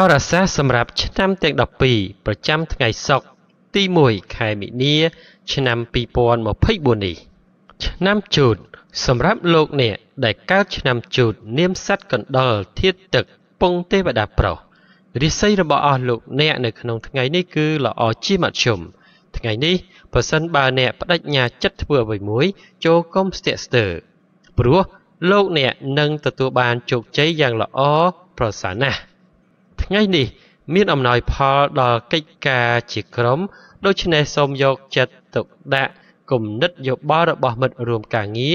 ោរាសាស្ត្រសម្រាប់ឆ្នាំទាំង12ប្រចាំថ្ងៃសុក្រទី1ខែមិនិនា ឆ្នាំ2024នេះឆ្នាំជូត សម្រាប់លោកអ្នកដែលកើតឆ្នាំជូត នាមសัตว์កណ្ដុរធាតទឹក ពងទេវតាប្រុសរាសីរបស់អស់លោកអ្នកនៅក្នុងថ្ងៃនេះគឺល្អជាមធ្យមថ្ងៃនេះប្រសិនបើអ្នកបដិញ្ញាចិត្តធ្វើអ្វីមួយចូលកុំស្ទាក់ស្ទើរព្រោះលោកអ្នកនឹងទទួលបានជោគជ័យយ៉ាងល្អប្រសើរណាស់ថ្ងៃនេះ មានអំណោយផលដល់កិច្ចការជាក្រុម ដូច្នេះសូមយកចិត្តទុកដាក់គំនិតយោបល់របស់មិត្តរួមការងា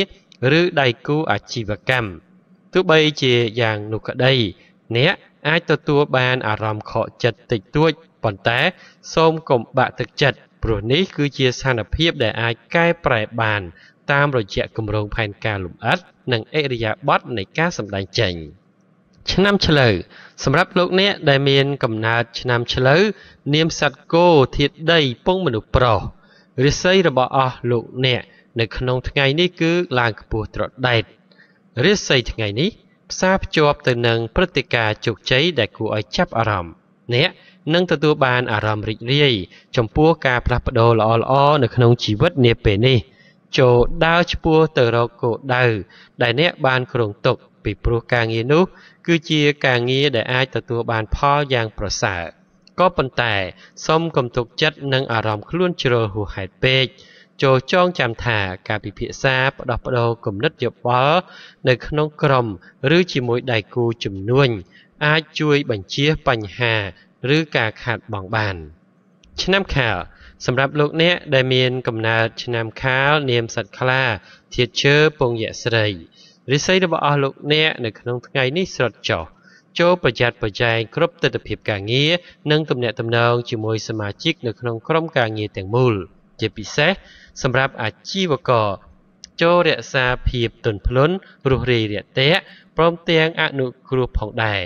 រឬដៃគូអាជីវកម្មទោះបីជាយ៉ាងនោះក្តីអ្នកអាចទទួលបានអារម្មណ៍ខកចិត្តតិចតួចប៉ុន្តែសូមកុំបាក់ទឹកចិត្តព្រោះនេះគឺជាស្ថានភាពដែលអាចកែប្រែបាន តាមរយៈគម្រោងផែនការលម្អិតនិងអិរិយាបថនៃការសម្ដែងចេញ។ឆ្នាំឆ្លូវសម្រាប់លោកអ្នកដែលមានកំណើតឆ្នាំឆ្លូវនាមសត្វគោធាតដីពងមនុស្សប្រុសរាសីរបស់អស់លោកអ្នកនៅ ក្នុងថ្ងៃនេះគឺឡើងខ្ពស់ត្រដែតរាសីថ្ងៃនេះផ្សារភ្ជាប់ទៅនឹងព្រឹត្តិការណ៍ជោគជ័យដែលគួរឲ្យចាប់អារម្មណ៍អ្នកនឹងទទួលបានអារម្មណ៍រីករាយ ចំពោះការផ្លាស់ប្ដូរល្អៗនៅក្នុងជីវិតនាពេលនេះ ចូលដើរឆ្ពោះទៅរកគោលដៅ ដែលអ្នកបានគ្រោងទុកពីព្រោះការងារនោះគឺជាការងារដែលអាចទទួលបានផលយ៉ាងប្រសើរក៏ប៉ុន្តែសូមកុំទុកចិត្តនឹងអារម្មណ៍ខ្លួនជ្រុលហួសហេតុពេកចូលចងចាំថាការពិភាក្សាផ្ដោះប្ដូរគំនិតយោបល់នៅ ក្នុងក្រុមឬជាមួយដៃគូជំនួញ អាចជួយបញ្ជៀសបញ្ហាឬការខាតបង់បាន ឆ្នាំខាលសម្រាប់លោកអ្នកដែលមានកំណើតឆ្នាំខាលនាមសត្វខ្លាធាតឈើពងយៈស្រីរិស័យរបស់អស់លោកអ្នកនៅក្នុងថ្ងៃនេះស្រត់ចោះចូលប្រយ័ត្នប្រយែងគ្រប់ទិដ្ឋភាពការងារនិងទំនាក់ទំនងជាមួយសមាជិកនៅក្នុងក្រុមការងារទាំងមូលជាពិសេសសម្រាប់អាជីវករចូលរក្សាភាពទន់ភ្លន់រុះរាយរាក់ទាក់ព្រមទាំងអនុគ្រោះផងដែរ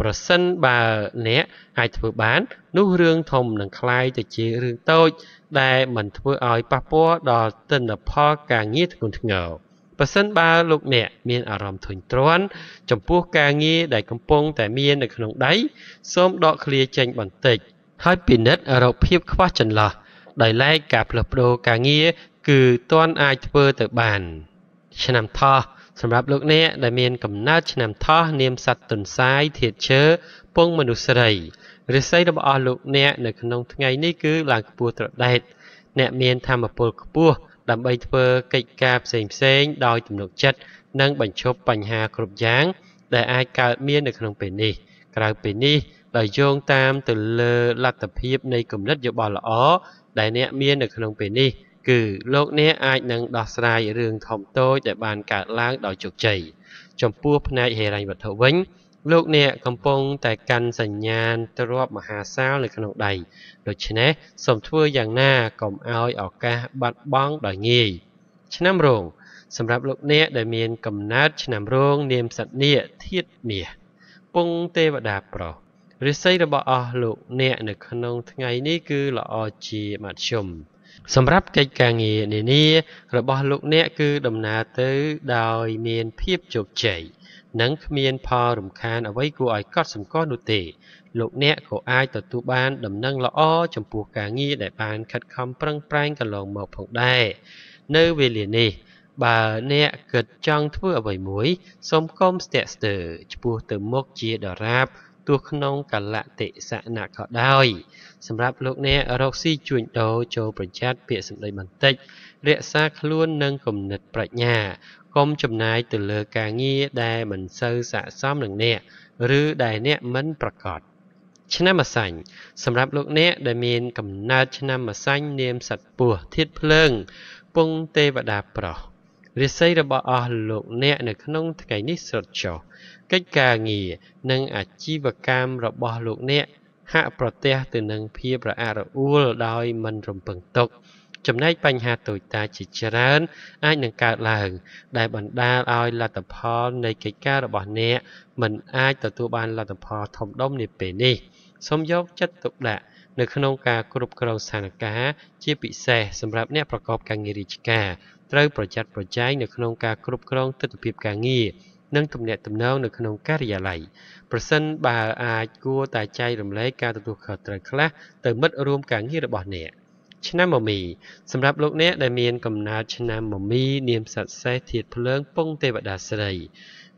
ប្រសិនបើអ្នកអាចធ្វើបាននោះរឿងធំនឹងคล้ายទៅជារឿងតូច ដែលមិនធ្វើឲ្យប៉ះពាល់ដល់ទិន្នផលការងារធ្ងន់ធ្ងរប៉ះសិនបើលោកអ្នកមានអារម្មណ៍ធុញទ្រាន់ចំពោះការងារដែលកំពុងតែមាននៅក្នុងដៃសូមដកឃ្លាចេញបន្តិចហើយពិនិត្យរកភាពខ្វះចន្លោះដោយឡែកការផ្លាស់ប្ដូរការងារគឺទាន់អាចធ្វើទៅបាន ឆ្នាំថោះសម្រាប់លោកអ្នកដែលមានកំណើតឆ្នាំថោះនាមសត្វទុនសាយធាតឈើពងមនុស្សស្រីរិស័យរបស់លោកអ្នកនៅក្នុងថ្ងៃនេះគឺឡើងខ្ពស់ត្រដែត អ្នកមានធម៌ពលខ្ពស់ដើម្បីធ្វើកិច្ចការផ្សេងៗដោយទំនុកចិត្តនិងបញ្ឈប់បញ្ហាគ្រប់យ៉ាងដែលអាចកើតមាននៅក្នុងពេលនេះ ក្រៅពីនេះដោយយោងតាមទៅលើលទ្ធភាពនៃគំនិតយោបល់ល្អដែលអ្នកមាននៅក្នុងពេលនេះគឺលោកអ្នកអាចនឹងដោះស្រាយរឿងធំតូចដែលបានកើតឡើងដោយជោគជ័យចំពោះផ្នែកហិរញ្ញវត្ថុវិញលោកអ្នកកំពុងតែកាន់សញ្ញាណទ្រពមហាសាលនៅក្នុងដៃដូច្នេះសូមធ្វើយ៉ាងណាកុំឲ្យឱកាសបាត់បង់ដោយងាយឆ្នាំរោងសម្រាប់លោកអ្នកដែលមានកំណើតឆ្នាំរោងនាមសត្វនាគធាតុមាសពងទេវតាប្រុសរិស័យរបស់អស់លោកអ្នកនៅក្នុងថ្ងៃនេះគឺល្អជាមធ្យមសម្រាប់កិច្ចការងារនានារបស់លោកអ្នកគឺដំណើរទៅដោយមានភាពជោគជ័យនិងគ្មានផលរំខានអ្វីគួរឲ្យកត់សម្គាល់នោះទេលោកអ្នកក៏អាចទទួលបានដំណឹងល្អ ចំពោះការងារដែលបាន ខិតខំប្រឹងប្រែងកន្លងមកផងដែរនៅវេលានេះ បើអ្នកគិតចង់ធ្វើអ្វីមួយសូមកុំស្ទាក់ស្ទើរឆ្ពោះទៅមុខជាដរាបទោះក្នុងកលតិសណៈក៏ដោយ សម្រាប់លោកអ្នករកស៊ីជួញដូរចូលប្រយ័ត្នពាក្យសម្ដីបន្តិច រក្សាខ្លួននឹងគំនិតប្រាជ្ញាកុំចំណាយទៅលើការងារដែលមិនសូវស័ក្តិសមនឹងអ្នក ឬដែលអ្នកមិនប្រកបឆ្នាំអសាញ់សម្រាប់លោកអ្នកដែលមានកំណើតឆ្នាំអសាញ់នាមសត្វពស់ធាតភ្លើងពងទេវតាប្រុសរាសីរបស់អស់លោកអ្នកនៅក្នុងថ្ងៃនេះស្រុតចុះកិច្ចការងារនិងអាជីវកម្មរបស់លោកអ្នក ហាក់ប្រទះទៅនឹងភាពរអាក់រអួលដោយមិនរំពឹងទុក ចំណែកបញ្ហាតូចតាចជាច្រើនអាចនឹងកើតឡើង ដែលបណ្ដាលឲ្យលទ្ធផលនៃកិច្ចការរបស់អ្នក មិនអាចទទួលបានលទ្ធផលធំដុំនាពេលនេះសូមយកចិត្តទុកដាក់នៅក្នុងការគ្រប់គ្រងស្ថានភាពជាពិសេសសម្រាប់អ្នកប្រកបការងាររាជការត្រូវប្រយ័ត្នប្រយែងនៅក្នុងការគ្រប់គ្រងទិដ្ឋភាពការងារនិងទំនាក់ទំនងនៅក្នុងការិយាល័យប្រសិនបើអាចគួរតែចែករំលែកការទទួលខុសត្រូវខ្លះទៅមិត្តរួមការងាររបស់អ្នក។ឆ្នាំមមីសម្រាប់លោកអ្នកដែលមានកំណើតឆ្នាំមមីនាមសត្វសេះធាតភ្លើងពងទេវតាស្រី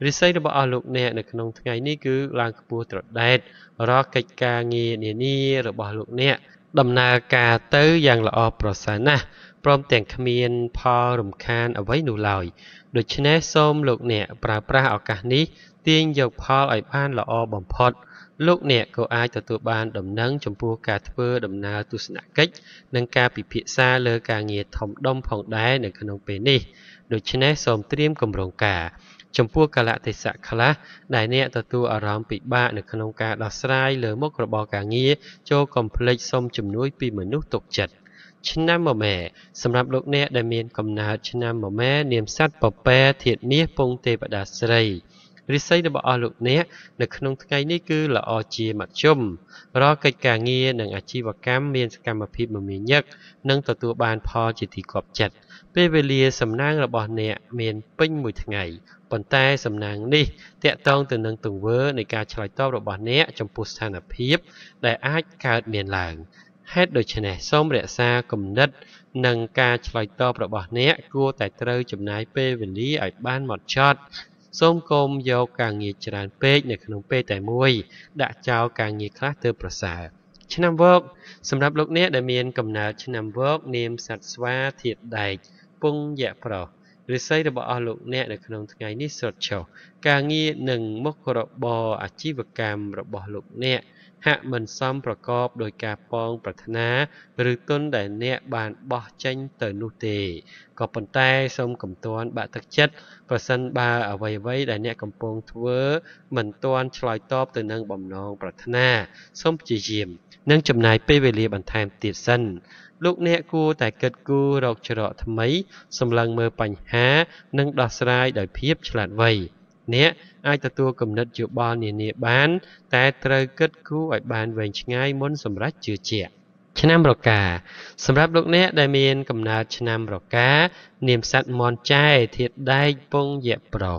រិស័យរបស់អស់លោកអ្នកនៅក្នុងថ្ងៃនេះគឺឡើងខ្ពស់ត្រដែត រកកិច្ចការងារនានារបស់លោកអ្នក ដំណើរការទៅយ៉ាងល្អប្រសើរណាស់ព្រមទាំងគ្មានផលរំខាន អ្វីនោះឡើយដូច្នេះសូមលោកអ្នកប្រើប្រាស់ឱកាសនេះទាញយកផលឲ្យបានល្អបំផុតលោកអ្នកក៏អាចទទួលបានដំណឹងចំពោះការធ្វើដំណើរទស្សនកិច្ចនិងការពិភាក្សាលើការងារធំដុំផងដែរនៅក្នុងពេលនេះដូច្នេះសូមត្រៀមគម្រោងការ ចំពោះកលតិសៈខ្លះដែលអ្នកទទួលអារម្មណ៍ពិបាកនៅក្នុងការដោះស្រាយលើមុខរបរការងារចូលកុំភ្លេចសុំជំនួយពីមនុស្សទុកចិត្តឆ្នាំមមែសម្រាប់លោកអ្នកដែលមានកំណើតឆ្នាំមមែនាមសត្វពពែធាតមាសពងទេវតាស្រីរិស័យរបស់អស់លោកអ្នកនៅក្នុងថ្ងៃនេះគឺល្អជាមធ្យមរាល់កិច្ចការងារនិងអាជីវកម្មមានសកម្មភាពមមាញឹកនិងទទួលបានផលជាទីគាប់ចិត្តពេលវេលាសំណាងរបស់អ្នកមានពេញមួយថ្ងៃប៉ុន្តែសំណាងនេះតកតងទៅនឹងទង្វើនៃការឆ្លើយតបរបស់អ្នកចំពោះស្ថានភាពដែលអាចកើតមានឡើង ហេតុដូច្នេះសូមរក្សាគំនិតនិងការឆ្លើយតបរបស់អ្នកគួរតែត្រូវចំណាយពេលវេលាឲ្យបានហ្មត់ចត់សូមកុំយកការងារច្រើនពេកនៅក្នុងពេលតែមួយ ដាក់ចោលការងារខ្លះទើបប្រសើរឆ្នាំវកសម្រាប់លោកអ្នកដែលមានកំណើតឆ្នាំវកនាមសត្វស្វាធាតដែកពងយៈប្រុសរិស័យរបស់អស់លោកអ្នកនៅក្នុងថ្ងៃនេះសុទ្ធចុះការងារនិងមុខរបរអាជីវកម្មរបស់លោកអ្នកហាក់មិនសមប្រកបដោយការប៉ងប្រាថ្នាឬទុនដែលអ្នកបានបោះចេញទៅនោះទេក៏ប៉ុន្តែសូមកំទាន់បាក់ទឹកចិត្តប្រសិនបើអ្វីៗដែលអ្នកកំពុងធ្វើមិនទាន់ឆ្លើយតបទៅនឹងបំណងប្រាថ្នាសូមព្យាយាម និងចំណាយពេលវេលាបន្ថែមទៀតសិនលោកអ្នកគួរតែគិតគូររកច្រកថ្មីសម្លឹងមើលបញ្ហា និងដោះស្រាយដោយភាពឆ្លាតវៃ។អ្នកអាចទទួលគំនិតយោបល់នានាបាន តែត្រូវគិតគូរឲ្យបានវែងឆ្ងាយមុនសម្រេចជឿជាក់ឆ្នាំរកាសម្រាប់លោកអ្នកដែលមានកំណើតឆ្នាំរកានាមសัตว์មន់ចែធាតដែកពងយៈប្រុស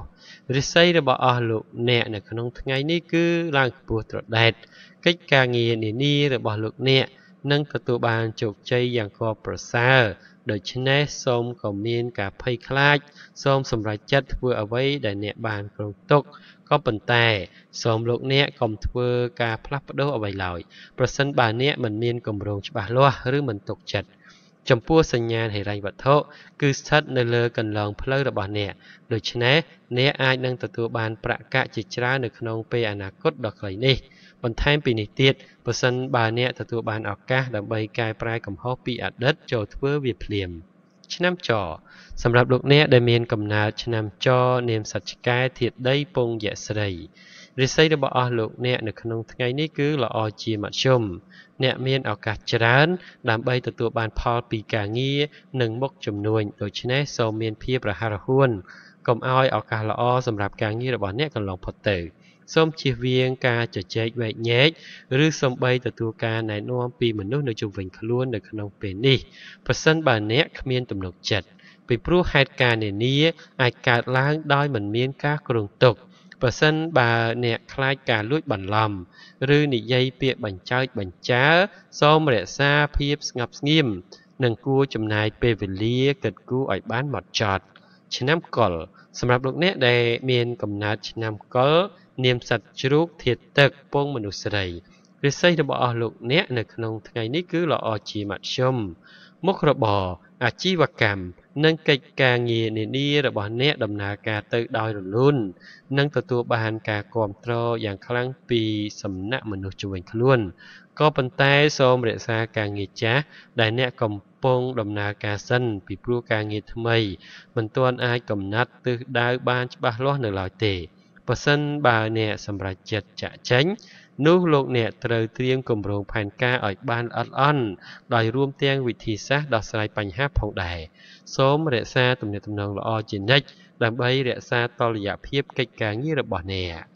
រិស័យរបស់អស់លោកអ្នកនៅក្នុងថ្ងៃនេះគឺឡើងខ្ពស់ត្រដែតកិច្ចការងារនានារបស់លោកអ្នកនឹងទទួលបានជោគជ័យយ៉ាងគួរប្រសើរដូច្នេះសូមកុំមានការភ័យខ្លាចសូមសម្រេចចិត្តធ្វើ អ្វី ដែលអ្នកបានគ្រោងទុកក៏ប៉ុន្តែសូមលោកអ្នកកុំធ្វើការផ្លាស់ប្ដូរអ្វីឡើយប្រសិនបើអ្នកមិនមានគម្រោងច្បាស់លាស់ឬមិនទុកចិត្តចំពោះសញ្ញាណហិរញ្ញវត្ថុគឺស្ថិតនៅលើកន្លងផ្លូវរបស់អ្នកដូច្នេះអ្នកអាចនឹងទទួលបានប្រាក់កាក់ជាច្រើននៅក្នុងពេលអនាគតដ៏ខ្លីនេះបន្ថែមពីនេះទៀតបើសិនបើអ្នកទទួលបានឱកាស ដើម្បីកែប្រែកំហុសពីអតីតចូលធ្វើវាភ្លាម។ឆ្នាំចសម្រាប់លោកអ្នកដែលមានកំណើតឆ្នាំចនាមសត្វឆ្កែធាតុដីពងយៈស្រីរិស័យរបស់អស់លោកអ្នកនៅក្នុងថ្ងៃនេះគឺល្អជាមធ្យមអ្នកមានឱកាសច្រើន ដើម្បីទទួលបានផលពីការងារនិងមុខជំនួញដូច្នេះសូមមានភាពរហ័សរហួនកុំឲ្យឱកាសល្អសម្រាប់ការងាររបស់អ្នកកន្លងផុតទៅ។សូមជៀសវាងការជជែកវែកញែកឬសូម្បីទទួលការណែនាំពីមនុស្សនៅជុំវិញខ្លួននៅក្នុងពេលនេះប្រសិនបើអ្នកគ្មានទំនុកចិត្តពីព្រោះហេតុការណ៍នានាអាចកើតឡើងដោយមិនមានការគ្រោងទុកបើសិនបើអ្នកខ្លាចការលួចបន្លំឬនិយាយពាក្យបញ្ចើចបញ្ចើសូមរក្សាភាពស្ងប់ស្ងៀមនិងគួរចំណាយពេលវេលាកិត្តគូឲ្យបានហ្មត់ចត់ ឆ្នាំកុលសម្រាប់លោកអ្នកដែលមានកំណើតឆ្នាំកុលនាមសត្វជ្រូកធាតទឹកពងមនុស្សស្រីរាសីរបស់អស់លោកអ្នក នៅក្នុង ថ្ងៃនេះគឺល្អជាមធ្យមមុខរបរអាជីវកម្មនិងកិច្ចការងារនានារបស់អ្នកដំណើរការទៅដោយរលូននិងទទួលបានការគ្រប់គ្រងយ៉ាងខ្លាំងពី សំណាក់មនុស្សជំនាញខ្លួនក៏ប៉ុន្តែសូមរក្សាការងារចាស់ដែលអ្នកកំពុងដំណើរការសិន ពីព្រោះការងារថ្មីមិនទាន់អាចកំណត់ទិសដៅបាន ច្បាស់លាស់នៅឡើយទេបើសិនបើអ្នកសម្រេចចិត្តចាក់ចេញនោះលោកអ្នកត្រូវត្រៀមគម្រោងផែនការឲ្យបានល្អិតល្អន់ដោយរួមទាំងវិធីសាស្ត្រដោះស្រាយបញ្ហាផងដែរសូមរក្សាទំនាក់ទំនងល្អជានិច្ចដើម្បីរក្សាតុល្យភាពកិច្ចការងាររបស់អ្នក។